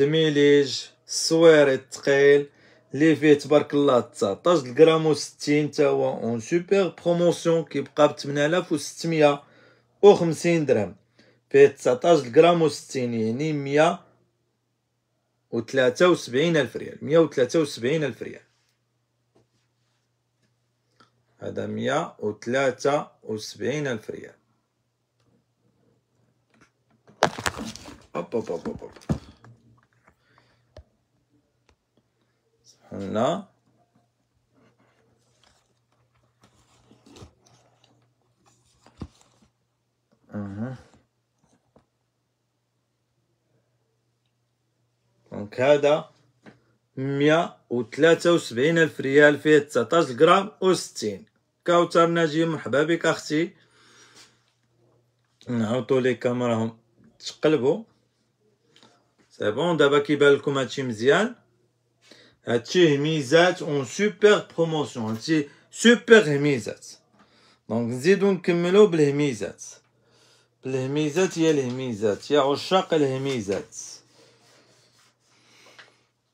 دميليج الصويري الثقيل لي فيه تبارك الله 19 غرام و60 تا هو اون سوبر بروموسيون كيبقى ب 8650 درهم فيه 19 غرام و60 يعني 173 الف ريال 173 الف ريال هذا 173 الف ريال هوب هوب هوب هوب هنا اها دونك هذا مية وتلاتة وسبعين ألف ريال فيه تسعتاش غرام وستين كوثر ناجي مرحبا بك أختي نعاودو ليكم راهم تقلبو بون دابا كيبان لكم هادشي مزيان هادشي هميزات اون سوبر بروموسيون هادشي سوبر هميزات دونك نزيدو نكملو بالهميزات بالهميزات يا الهميزات يا عشاق الهميزات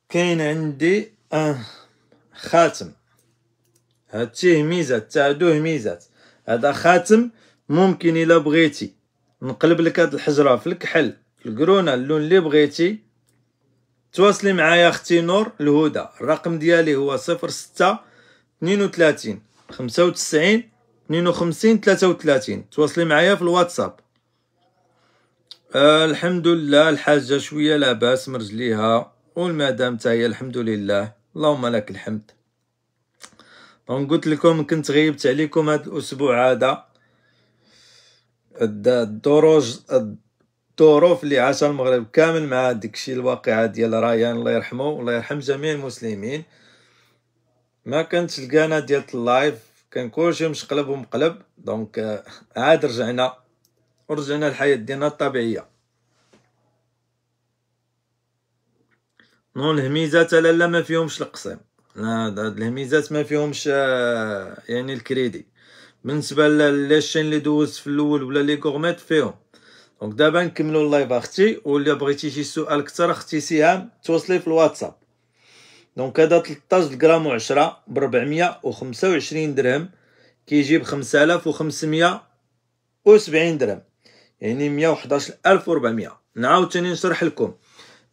كاين عندي آه خاتم هادشي هميزات تعدو هميزات هذا خاتم ممكن الا بغيتي نقلب لك هاد الحجره في الكحل القرونة اللون اللي بغيتي تواصلي معايا اختي نور الهدى الرقم ديالي هو صفر ستة اثنين وثلاثين خمسة وتسعين اثنين وخمسين ثلاثة وثلاثين تواصلي معايا في الواتساب آه الحمد لله الحاجة شوية لاباس مرجليها والمدام تاهي الحمد لله اللهم لك الحمد دونك قلت لكم كنت غيبت عليكم هذا الاسبوع هذا الدروج الظروف اللي عاشها المغرب كامل مع داكشي الواقعه ديال رايان الله يرحمه والله يرحم جميع المسلمين ما كانتش القناه ديال اللايف كان كلشي مشقلب ومقلب دونك آه، عاد رجعنا ورجعنا للحياه ديالنا الطبيعيه نون الهميزات لا لا ما فيهمش القسم لا هاد الهميزات ما فيهمش آه، يعني الكريدي بالنسبه للشين اللي دوزت في الاول ولا لي كورميت فيهم دونك دابا نكملوا اللايف اختي واللي بغيتي شي سؤال اكثر اختي سهام توصلي في الواتساب دونك هذا 13 غرام و10 ب 425 درهم كيجي ب 5570 درهم يعني 111400 نعاود ثاني نشرح لكم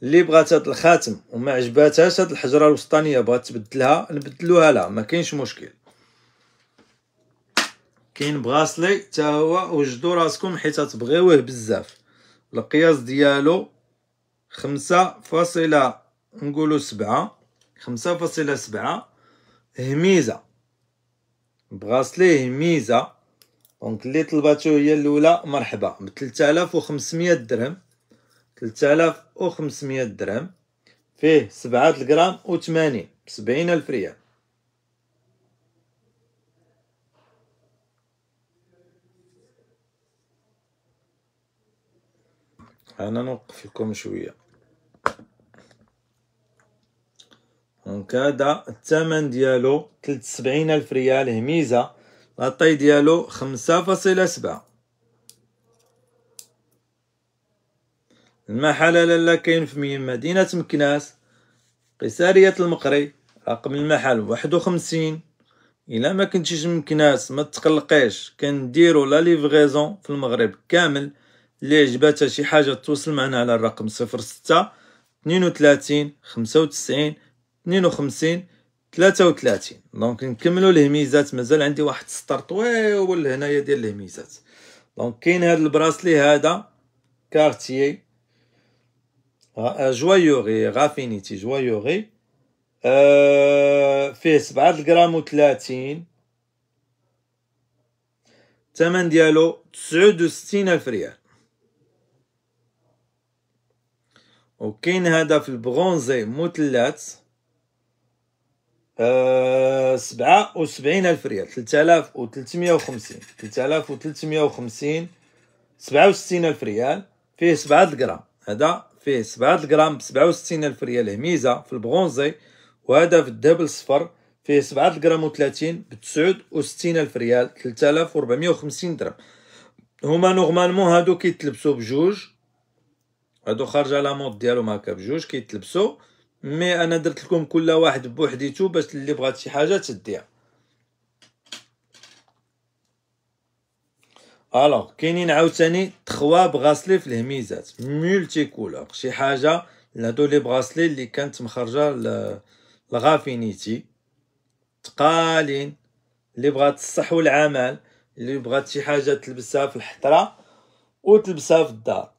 اللي بغات هذا الخاتم وما عجباتهاش هذه الحجره الوسطانيه بغات تبدلها نبدلوها لها ما كاينش مشكل كاين براسلي حتى هو وجدوا راسكم حيت تبغيوه بزاف القياس ديالو خمسة فاصلة نقولوا سبعة خمسة فاصلة سبعة هميزة براسلي هميزة دونك اللي طلباتو هي الاولى مرحبا ب وخمسمية درهم وخمسمية درهم فيه سبعة الجرام و سبعين ألف ريال أنا نوقف لكم شوية دونك هذا الثمن ديالو 73 ألف ريال هميزة الطي ديالو خمسة فاصلة سبعة المحل لالا كاين في مدينة مكناس قيسارية المقري رقم المحل واحد وخمسين إلا ما كنتيش مكناس ما تقلقيش كنديرو لا ليفغيزون في المغرب كامل اللي عجباتها شي حاجه توصل معنا على الرقم صفر ستة اثنين خمسة وتسعين اثنين وخمسين ثلاثة وثلاثين دونك نكملوا الهميزات مازال عندي واحد السطر طويل هنايا ديال الهميزات دونك كاين هاد البراسلي هذا كارتيي آه، جوايوغي غافينيتي جوايوغي آه، فيه سبعة غرام و تلاتين الثمن ديالو تسعود وستين ألف ريال وكاين هذا في البرونزي مثلث سبعة وسبعين ألف ريال ثلاثة آلاف وثلاثمية وخمسين ثلاثة آلاف وثلاثمية وخمسين سبعة وستين ألف ريال فيه سبعة غرام هذا فيه سبعة غرام بسبعة وستين ألف ريال هميزة في البرونزي وهذا في الذهب الصفر فيه سبعة غرام وثلاثين بتسعود وستين ألف ريال ثلاثة آلاف وربعمية وخمسين درهم هما نورمالمون هادو كيتلبسو بجوج هادو خارجه على مود ديالهم هكا بجوج كيتلبسوا مي انا درت لكم كل واحد بوحديتو باش اللي بغات شي حاجه تديها الوغ كاينين عاوتاني تخوا بغاسلي في الهميزات مولتي كولور شي حاجه هادو لي بغاسلي اللي كانت مخرجه لغافينيتي تقالين اللي بغات الصح والعمل اللي بغات شي حاجه تلبسها في الحطره وتلبسها في الدار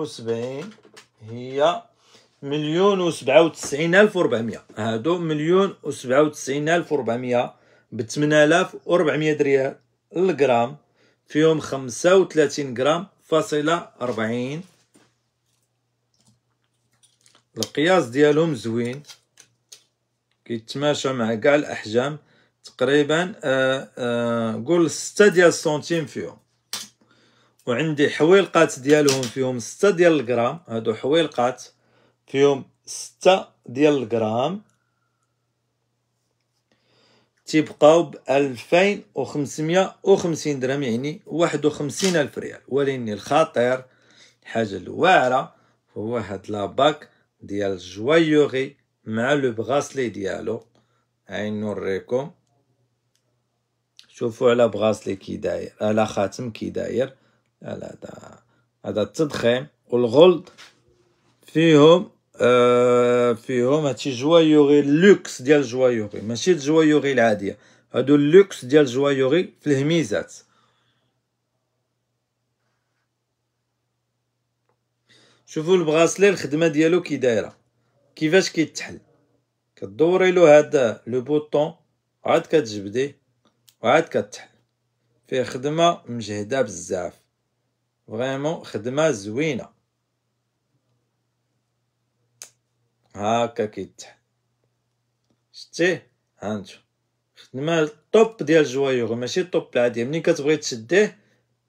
وسبعين هي مليون وسبعة وتسعين ألف وربعمية هادو مليون وسبعة وتسعين ألف وربعمية بثمان ألاف وربعمية ريال الجرام فيهم خمسة وثلاثين جرام فاصلة أربعين القياس ديالهم زوين كيتماشى مع كاع الأحجام تقريبا آه، آه، قول ستة ديال السنتيم فيهم وعندي حويلقات ديالهم فيهم ستة ديال الجرام هادو حويلقات فيهم ستة ديال الجرام تيبقاو بألفين 2550 وخمسين درهم يعني واحد وخمسين ألف ريال ولكن الخطير الحاجة الواعرة هو هاد لاباك ديال جوايوغي مع لو براسلي ديالو هاي نوريكم شوفوا على بغاسلي كي داير على خاتم كي داير لا لا هذا هذا التضخيم والغلط فيهم آه فيهم هادشي جوايوغي اللوكس ديال الجوايوري ماشي الجوايوغي العاديه هادو اللوكس ديال الجوايوري في الهميزات شوفوا البغاسلي الخدمه ديالو كي دايره كيفاش كيتحل كدوري له هذا لو بوطون عاد كتجبديه وعاد كتحل فيه خدمه مجهده بزاف فريمون خدمه زوينه هاكا كيتح شتيه هانتو خدمه الطوب ديال جوايوغ ماشي الطوب العادية مني كتبغي تشديه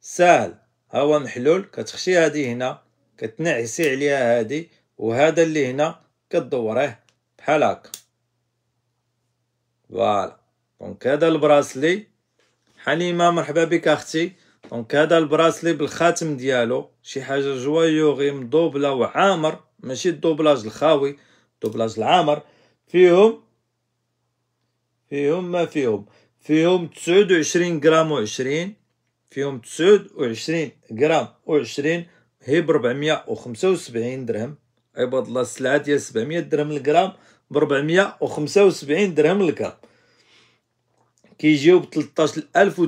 ساهل ها هو محلول كتخشي هادي هنا كتنعسي عليها هادي وهذا اللي هنا كدوريه بحال هكا فوالا دونك هذا البراسلي حليمه مرحبا بك اختي دونك هذا البراسلي بالخاتم ديالو شي حاجه جوايوغي مدوبله وعامر ماشي الدوبلاج الخاوي الدوبلاج العامر فيهم فيهم ما فيهم فيهم 29 غرام غرام 20 فيهم 29 غرام غرام 20 هي ب 475 وسبعين درهم عباد الله السلعة ديال 700 درهم الغرام ب 475 درهم الغرام كيجيو ب ألف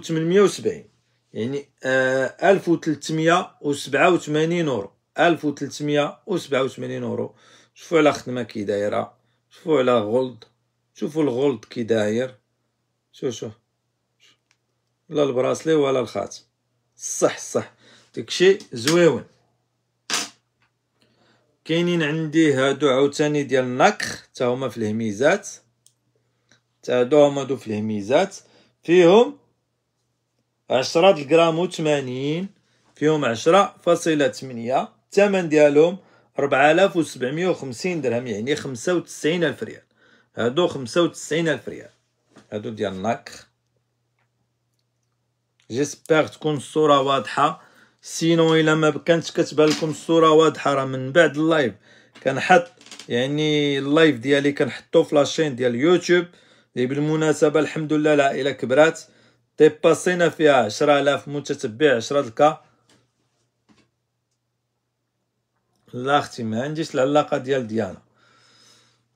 يعني 1387 آه، اورو 1387 اورو شوفوا على خدمه كي دايره شوفوا على غولد شوفوا الغولد كي داير شوف شوف لا البراسلي ولا الخاتم صح صح داكشي زويون كاينين عندي هادو عاوتاني ديال النكخ تا هما في الهميزات تا هادو هما دو في الهميزات فيهم عشرة الجرام وثمانين فيهم عشرة فاصلة تمنية الثمن ديالهم ربعة آلاف وسبعمية وخمسين درهم يعني خمسة وتسعين ألف ريال هادو خمسة وتسعين ألف ريال هادو ديال ناك جيسبيغ تكون الصورة واضحة سينو الا ما كانتش كتبان لكم الصورة واضحة راه من بعد اللايف كنحط يعني اللايف ديالي كنحطو في لاشين ديال يوتيوب اللي بالمناسبة الحمد لله العائلة كبرات تيباسينا فيها عشرة آلاف متتبع عشرة دكا لا اختي ما عنديش العلاقه ديال ديانا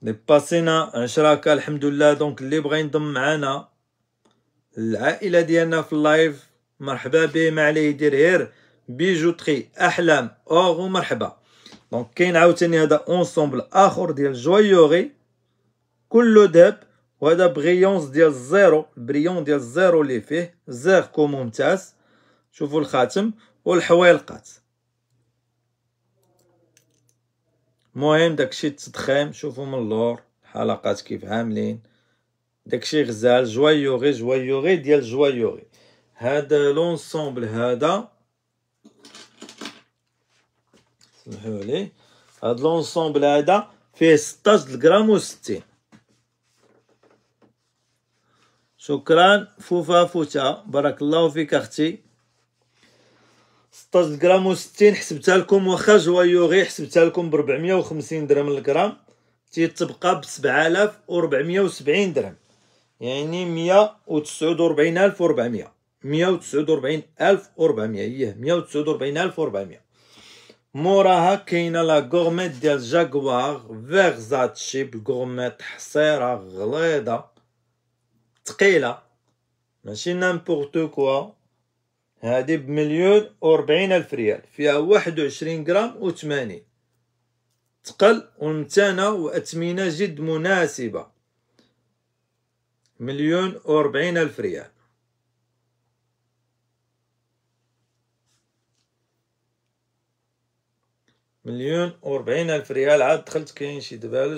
تيباسينا عشرة كا الحمد لله دونك اللي بغى ينضم معانا العائله ديالنا في اللايف مرحبا به ما عليه يدير غير بيجوتري احلام اوغ ومرحبا دونك كاين عاوتاني هذا اونسومبل اخر ديال جويوري كله ذهب وهذا بريونس ديال الزيرو بريون ديال الزيرو اللي فيه كو ممتاز شوفوا الخاتم والحويلقات مهم داكشي تدخيم شوفوا من اللور الحلقات كيف عاملين داكشي غزال جوايوغي جوايوغي ديال جوايوغي هذا لونسومبل هذا سمحوا لي هذا لونسومبل هذا فيه 16 غرام و 60 شكرا فوفا فوتا بارك الله فيك اختي 16 غرام و60 حسبتها لكم واخا جوايو حسبتها لكم ب 450 درهم الغرام تيتبقى ب 7470 درهم يعني 149400 149400 ايه 149400 موراها كاينه لا غورميت ديال جاكوار فيرزاتشي بالغورميت حصيره غليظه ثقيله ماشي نامبورتو كوا هادي بمليون و ربعين الف ريال فيها واحد وعشرين غرام و وثمانين تقل ومتانة وأثمنة جد مناسبة مليون و ربعين ألف ريال مليون و ربعين ألف ريال عاد دخلت كاين شي دبالج